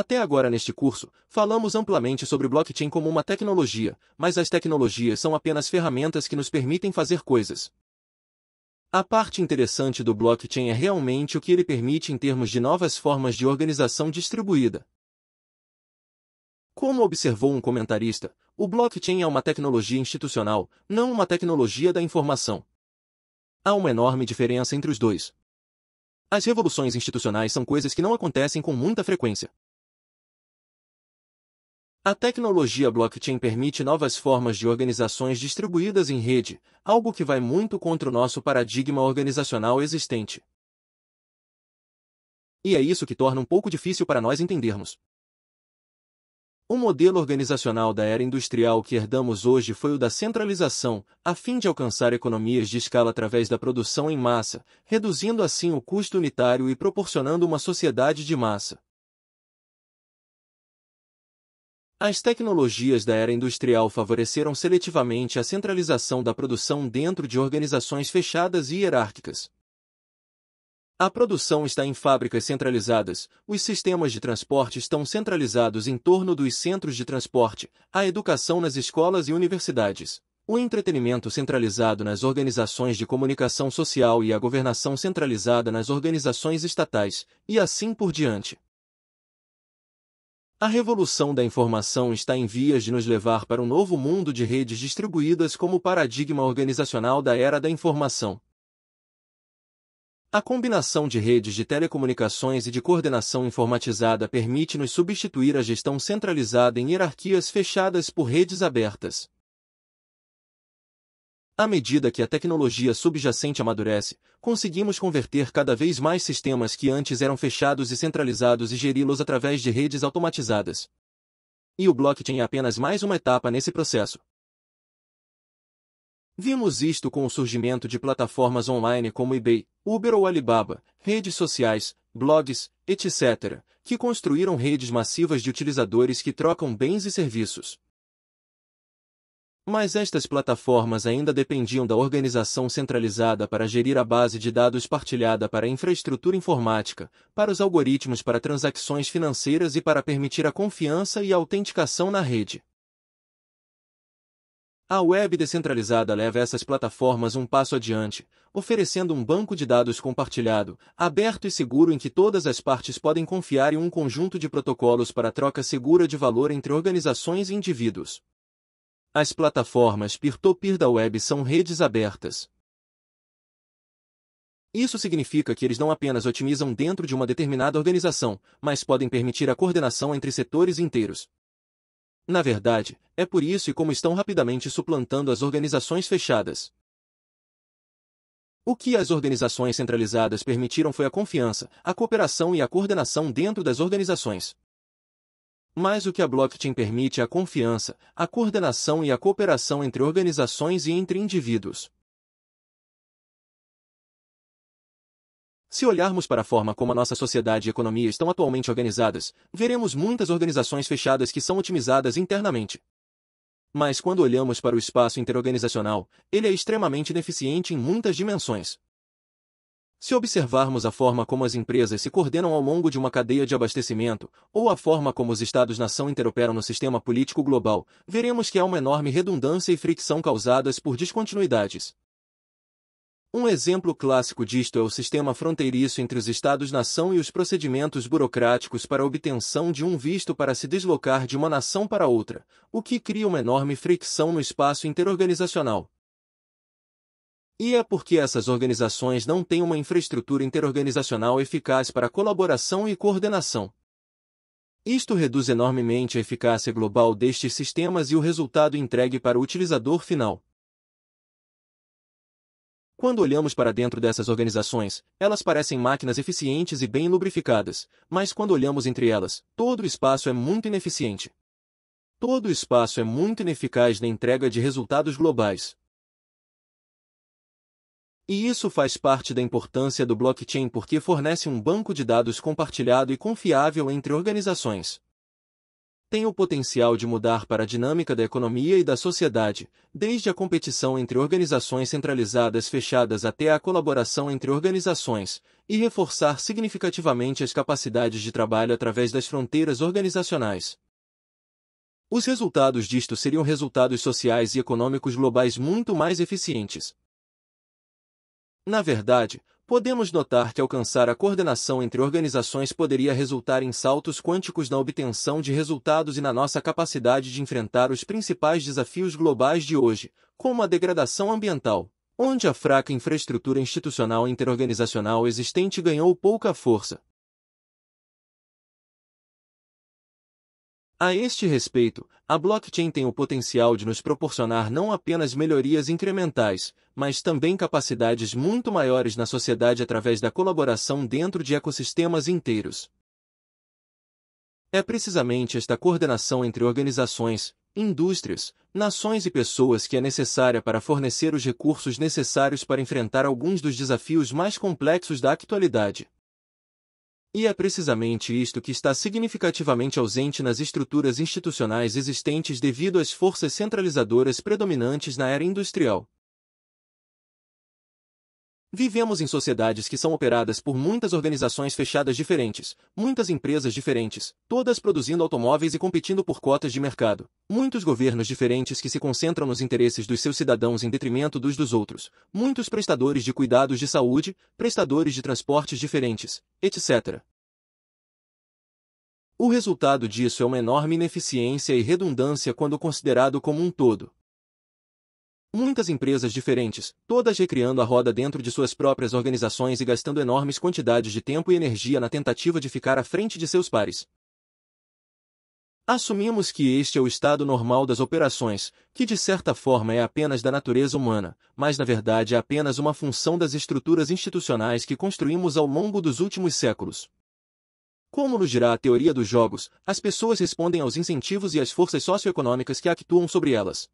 Até agora neste curso, falamos amplamente sobre blockchain como uma tecnologia, mas as tecnologias são apenas ferramentas que nos permitem fazer coisas. A parte interessante do blockchain é realmente o que ele permite em termos de novas formas de organização distribuída. Como observou um comentarista, o blockchain é uma tecnologia institucional, não uma tecnologia da informação. Há uma enorme diferença entre os dois. As revoluções institucionais são coisas que não acontecem com muita frequência. A tecnologia blockchain permite novas formas de organizações distribuídas em rede, algo que vai muito contra o nosso paradigma organizacional existente. E é isso que torna um pouco difícil para nós entendermos. O modelo organizacional da era industrial que herdamos hoje foi o da centralização, a fim de alcançar economias de escala através da produção em massa, reduzindo assim o custo unitário e proporcionando uma sociedade de massa. As tecnologias da era industrial favoreceram seletivamente a centralização da produção dentro de organizações fechadas e hierárquicas. A produção está em fábricas centralizadas, os sistemas de transporte estão centralizados em torno dos centros de transporte, a educação nas escolas e universidades, o entretenimento centralizado nas organizações de comunicação social e a governação centralizada nas organizações estatais, e assim por diante. A revolução da informação está em vias de nos levar para um novo mundo de redes distribuídas como paradigma organizacional da era da informação. A combinação de redes de telecomunicações e de coordenação informatizada permite-nos substituir a gestão centralizada em hierarquias fechadas por redes abertas. À medida que a tecnologia subjacente amadurece, conseguimos converter cada vez mais sistemas que antes eram fechados e centralizados e geri-los através de redes automatizadas. E o blockchain é apenas mais uma etapa nesse processo. Vimos isto com o surgimento de plataformas online como eBay, Uber ou Alibaba, redes sociais, blogs, etc., que construíram redes massivas de utilizadores que trocam bens e serviços. Mas estas plataformas ainda dependiam da organização centralizada para gerir a base de dados partilhada para a infraestrutura informática, para os algoritmos para transações financeiras e para permitir a confiança e a autenticação na rede. A web descentralizada leva essas plataformas um passo adiante, oferecendo um banco de dados compartilhado, aberto e seguro em que todas as partes podem confiar e um conjunto de protocolos para troca segura de valor entre organizações e indivíduos. As plataformas peer-to-peer -peer da web são redes abertas. Isso significa que eles não apenas otimizam dentro de uma determinada organização, mas podem permitir a coordenação entre setores inteiros. Na verdade, é por isso e como estão rapidamente suplantando as organizações fechadas. O que as organizações centralizadas permitiram foi a confiança, a cooperação e a coordenação dentro das organizações mas o que a blockchain permite é a confiança, a coordenação e a cooperação entre organizações e entre indivíduos. Se olharmos para a forma como a nossa sociedade e economia estão atualmente organizadas, veremos muitas organizações fechadas que são otimizadas internamente. Mas quando olhamos para o espaço interorganizacional, ele é extremamente ineficiente em muitas dimensões. Se observarmos a forma como as empresas se coordenam ao longo de uma cadeia de abastecimento, ou a forma como os Estados-nação interoperam no sistema político global, veremos que há uma enorme redundância e fricção causadas por descontinuidades. Um exemplo clássico disto é o sistema fronteiriço entre os Estados-nação e os procedimentos burocráticos para obtenção de um visto para se deslocar de uma nação para outra, o que cria uma enorme fricção no espaço interorganizacional. E é porque essas organizações não têm uma infraestrutura interorganizacional eficaz para colaboração e coordenação. Isto reduz enormemente a eficácia global destes sistemas e o resultado entregue para o utilizador final. Quando olhamos para dentro dessas organizações, elas parecem máquinas eficientes e bem lubrificadas, mas quando olhamos entre elas, todo o espaço é muito ineficiente. Todo o espaço é muito ineficaz na entrega de resultados globais, e isso faz parte da importância do blockchain porque fornece um banco de dados compartilhado e confiável entre organizações. Tem o potencial de mudar para a dinâmica da economia e da sociedade, desde a competição entre organizações centralizadas fechadas até a colaboração entre organizações, e reforçar significativamente as capacidades de trabalho através das fronteiras organizacionais. Os resultados disto seriam resultados sociais e econômicos globais muito mais eficientes. Na verdade, podemos notar que alcançar a coordenação entre organizações poderia resultar em saltos quânticos na obtenção de resultados e na nossa capacidade de enfrentar os principais desafios globais de hoje, como a degradação ambiental, onde a fraca infraestrutura institucional interorganizacional existente ganhou pouca força, A este respeito, a blockchain tem o potencial de nos proporcionar não apenas melhorias incrementais, mas também capacidades muito maiores na sociedade através da colaboração dentro de ecossistemas inteiros. É precisamente esta coordenação entre organizações, indústrias, nações e pessoas que é necessária para fornecer os recursos necessários para enfrentar alguns dos desafios mais complexos da atualidade. E é precisamente isto que está significativamente ausente nas estruturas institucionais existentes devido às forças centralizadoras predominantes na era industrial, Vivemos em sociedades que são operadas por muitas organizações fechadas diferentes, muitas empresas diferentes, todas produzindo automóveis e competindo por cotas de mercado, muitos governos diferentes que se concentram nos interesses dos seus cidadãos em detrimento dos dos outros, muitos prestadores de cuidados de saúde, prestadores de transportes diferentes, etc. O resultado disso é uma enorme ineficiência e redundância quando considerado como um todo. Muitas empresas diferentes, todas recriando a roda dentro de suas próprias organizações e gastando enormes quantidades de tempo e energia na tentativa de ficar à frente de seus pares. Assumimos que este é o estado normal das operações, que de certa forma é apenas da natureza humana, mas na verdade é apenas uma função das estruturas institucionais que construímos ao longo dos últimos séculos. Como nos dirá a teoria dos jogos, as pessoas respondem aos incentivos e às forças socioeconômicas que actuam sobre elas.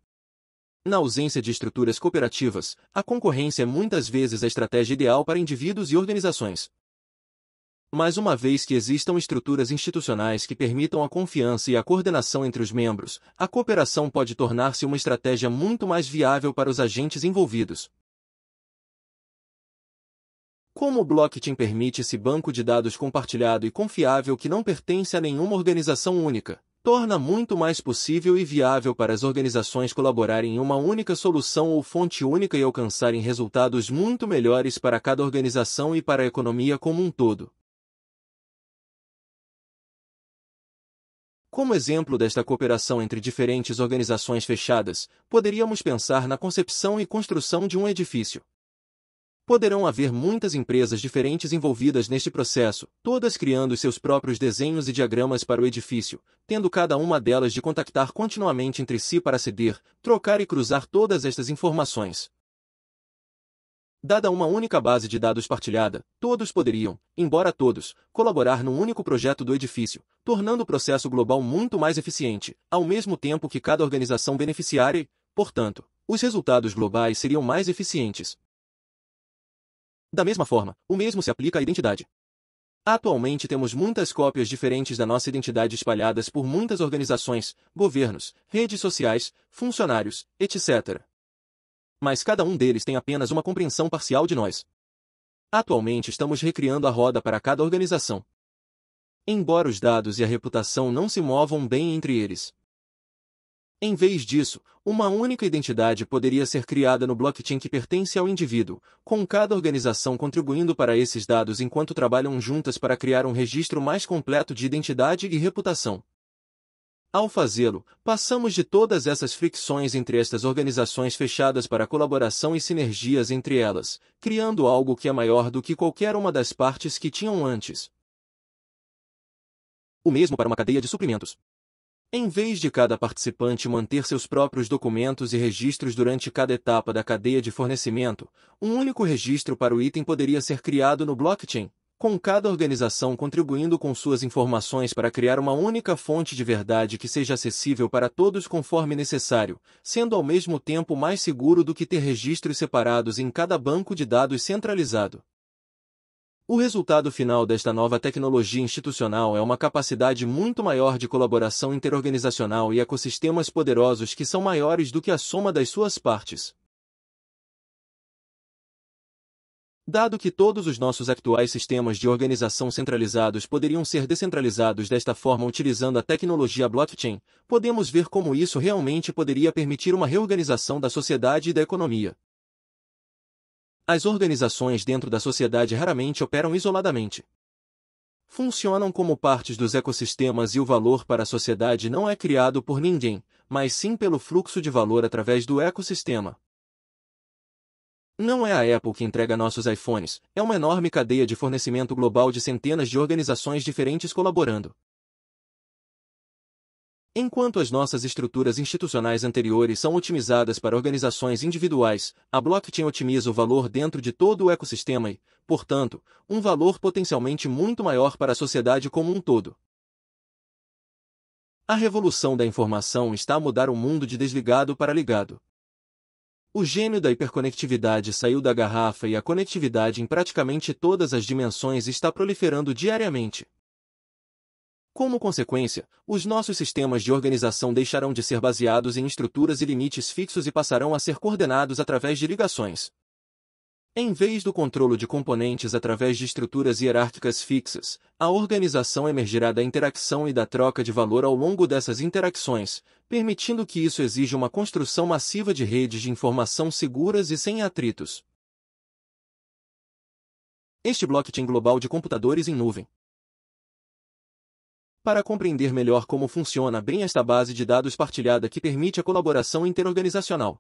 Na ausência de estruturas cooperativas, a concorrência é muitas vezes a estratégia ideal para indivíduos e organizações. Mas uma vez que existam estruturas institucionais que permitam a confiança e a coordenação entre os membros, a cooperação pode tornar-se uma estratégia muito mais viável para os agentes envolvidos. Como o blockchain permite esse banco de dados compartilhado e confiável que não pertence a nenhuma organização única? torna muito mais possível e viável para as organizações colaborarem em uma única solução ou fonte única e alcançarem resultados muito melhores para cada organização e para a economia como um todo. Como exemplo desta cooperação entre diferentes organizações fechadas, poderíamos pensar na concepção e construção de um edifício. Poderão haver muitas empresas diferentes envolvidas neste processo, todas criando seus próprios desenhos e diagramas para o edifício, tendo cada uma delas de contactar continuamente entre si para ceder, trocar e cruzar todas estas informações. Dada uma única base de dados partilhada, todos poderiam, embora todos, colaborar num único projeto do edifício, tornando o processo global muito mais eficiente, ao mesmo tempo que cada organização beneficiária, portanto, os resultados globais seriam mais eficientes, da mesma forma, o mesmo se aplica à identidade. Atualmente temos muitas cópias diferentes da nossa identidade espalhadas por muitas organizações, governos, redes sociais, funcionários, etc. Mas cada um deles tem apenas uma compreensão parcial de nós. Atualmente estamos recriando a roda para cada organização. Embora os dados e a reputação não se movam bem entre eles, em vez disso, uma única identidade poderia ser criada no blockchain que pertence ao indivíduo, com cada organização contribuindo para esses dados enquanto trabalham juntas para criar um registro mais completo de identidade e reputação. Ao fazê-lo, passamos de todas essas fricções entre estas organizações fechadas para colaboração e sinergias entre elas, criando algo que é maior do que qualquer uma das partes que tinham antes. O mesmo para uma cadeia de suprimentos. Em vez de cada participante manter seus próprios documentos e registros durante cada etapa da cadeia de fornecimento, um único registro para o item poderia ser criado no blockchain, com cada organização contribuindo com suas informações para criar uma única fonte de verdade que seja acessível para todos conforme necessário, sendo ao mesmo tempo mais seguro do que ter registros separados em cada banco de dados centralizado. O resultado final desta nova tecnologia institucional é uma capacidade muito maior de colaboração interorganizacional e ecossistemas poderosos que são maiores do que a soma das suas partes. Dado que todos os nossos atuais sistemas de organização centralizados poderiam ser descentralizados desta forma utilizando a tecnologia blockchain, podemos ver como isso realmente poderia permitir uma reorganização da sociedade e da economia. As organizações dentro da sociedade raramente operam isoladamente. Funcionam como partes dos ecossistemas e o valor para a sociedade não é criado por ninguém, mas sim pelo fluxo de valor através do ecossistema. Não é a Apple que entrega nossos iPhones, é uma enorme cadeia de fornecimento global de centenas de organizações diferentes colaborando. Enquanto as nossas estruturas institucionais anteriores são otimizadas para organizações individuais, a blockchain otimiza o valor dentro de todo o ecossistema e, portanto, um valor potencialmente muito maior para a sociedade como um todo. A revolução da informação está a mudar o mundo de desligado para ligado. O gênio da hiperconectividade saiu da garrafa e a conectividade em praticamente todas as dimensões está proliferando diariamente. Como consequência, os nossos sistemas de organização deixarão de ser baseados em estruturas e limites fixos e passarão a ser coordenados através de ligações. Em vez do controle de componentes através de estruturas hierárquicas fixas, a organização emergirá da interação e da troca de valor ao longo dessas interações, permitindo que isso exija uma construção massiva de redes de informação seguras e sem atritos. Este blockchain global de computadores em nuvem para compreender melhor como funciona bem esta base de dados partilhada que permite a colaboração interorganizacional,